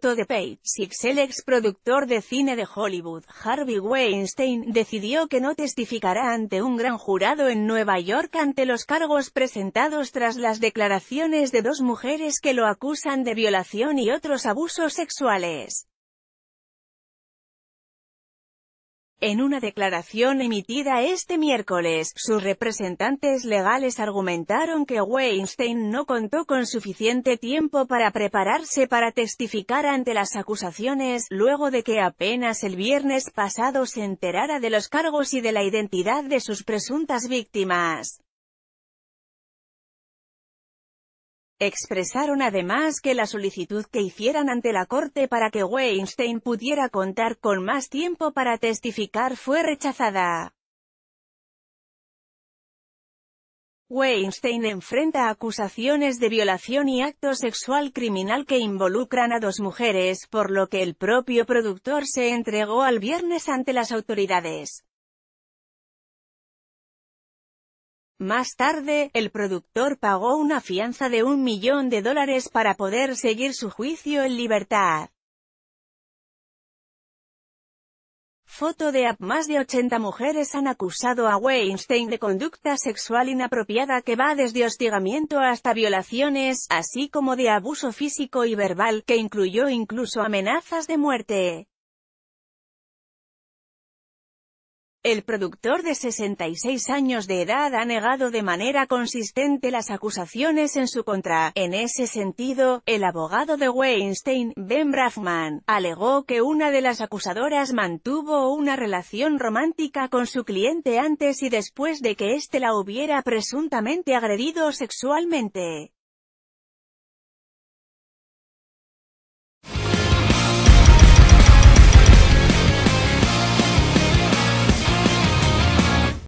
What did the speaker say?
de Page el ex productor de cine de Hollywood, Harvey Weinstein, decidió que no testificará ante un gran jurado en Nueva York ante los cargos presentados tras las declaraciones de dos mujeres que lo acusan de violación y otros abusos sexuales. En una declaración emitida este miércoles, sus representantes legales argumentaron que Weinstein no contó con suficiente tiempo para prepararse para testificar ante las acusaciones, luego de que apenas el viernes pasado se enterara de los cargos y de la identidad de sus presuntas víctimas. Expresaron además que la solicitud que hicieran ante la Corte para que Weinstein pudiera contar con más tiempo para testificar fue rechazada. Weinstein enfrenta acusaciones de violación y acto sexual criminal que involucran a dos mujeres, por lo que el propio productor se entregó al viernes ante las autoridades. Más tarde, el productor pagó una fianza de un millón de dólares para poder seguir su juicio en libertad. Foto de app Más de 80 mujeres han acusado a Weinstein de conducta sexual inapropiada que va desde hostigamiento hasta violaciones, así como de abuso físico y verbal, que incluyó incluso amenazas de muerte. El productor de 66 años de edad ha negado de manera consistente las acusaciones en su contra. En ese sentido, el abogado de Weinstein, Ben Braffman, alegó que una de las acusadoras mantuvo una relación romántica con su cliente antes y después de que éste la hubiera presuntamente agredido sexualmente.